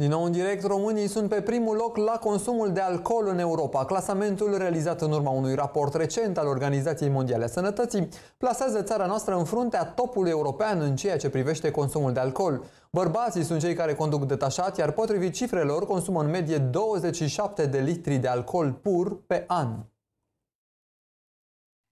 Din nou în direct, românii sunt pe primul loc la consumul de alcool în Europa. Clasamentul realizat în urma unui raport recent al Organizației Mondiale a Sănătății plasează țara noastră în fruntea topului european în ceea ce privește consumul de alcool. Bărbații sunt cei care conduc detașat, iar potrivit cifrelor consumă în medie 27 de litri de alcool pur pe an.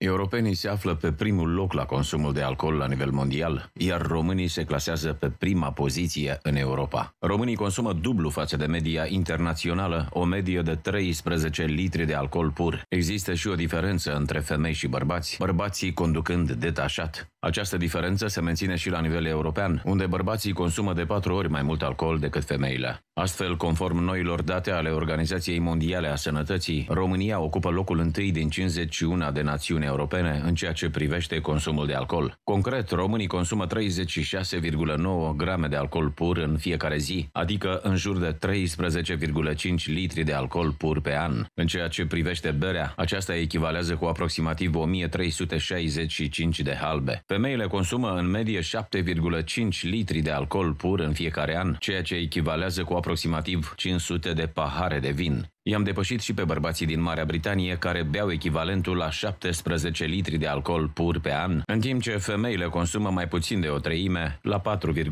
Europenii se află pe primul loc la consumul de alcool la nivel mondial, iar românii se clasează pe prima poziție în Europa. Românii consumă dublu față de media internațională, o medie de 13 litri de alcool pur. Există și o diferență între femei și bărbați, bărbații conducând detașat. Această diferență se menține și la nivel european, unde bărbații consumă de patru ori mai mult alcool decât femeile. Astfel, conform noilor date ale Organizației Mondiale a Sănătății, România ocupă locul întâi din 51 de națiuni Uniunii Europene în ceea ce privește consumul de alcool. Concret, românii consumă 36,9 grame de alcool pur în fiecare zi, adică în jur de 13,5 litri de alcool pur pe an. În ceea ce privește berea, aceasta echivalează cu aproximativ 1365 de halbe. Femeile consumă în medie 7,5 litri de alcool pur în fiecare an, ceea ce echivalează cu aproximativ 500 de pahare de vin. I-am depășit și pe bărbații din Marea Britanie care beau echivalentul la 17 litri de alcool pur pe an, în timp ce femeile consumă mai puțin de o treime, la 4,9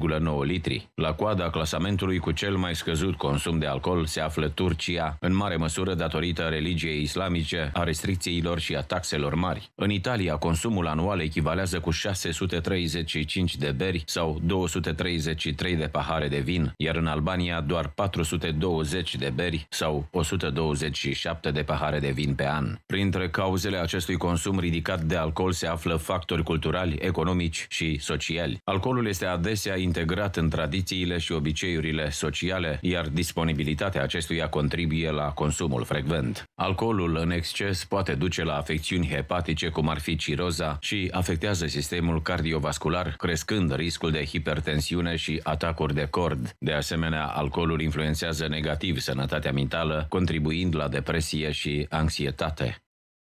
litri. La coada clasamentului cu cel mai scăzut consum de alcool se află Turcia, în mare măsură datorită religiei islamice, a restricțiilor și a taxelor mari. În Italia, consumul anual echivalează cu 635 de beri sau 233 de pahare de vin, iar în Albania doar 420 de beri sau 100 127 de pahare de vin pe an. Printre cauzele acestui consum ridicat de alcool se află factori culturali, economici și sociali. Alcoolul este adesea integrat în tradițiile și obiceiurile sociale, iar disponibilitatea acestuia contribuie la consumul frecvent. Alcoolul în exces poate duce la afecțiuni hepatice, cum ar fi ciroza, și afectează sistemul cardiovascular, crescând riscul de hipertensiune și atacuri de cord. De asemenea, alcoolul influențează negativ sănătatea mentală, contribuie contribuind la depresie și anxietate.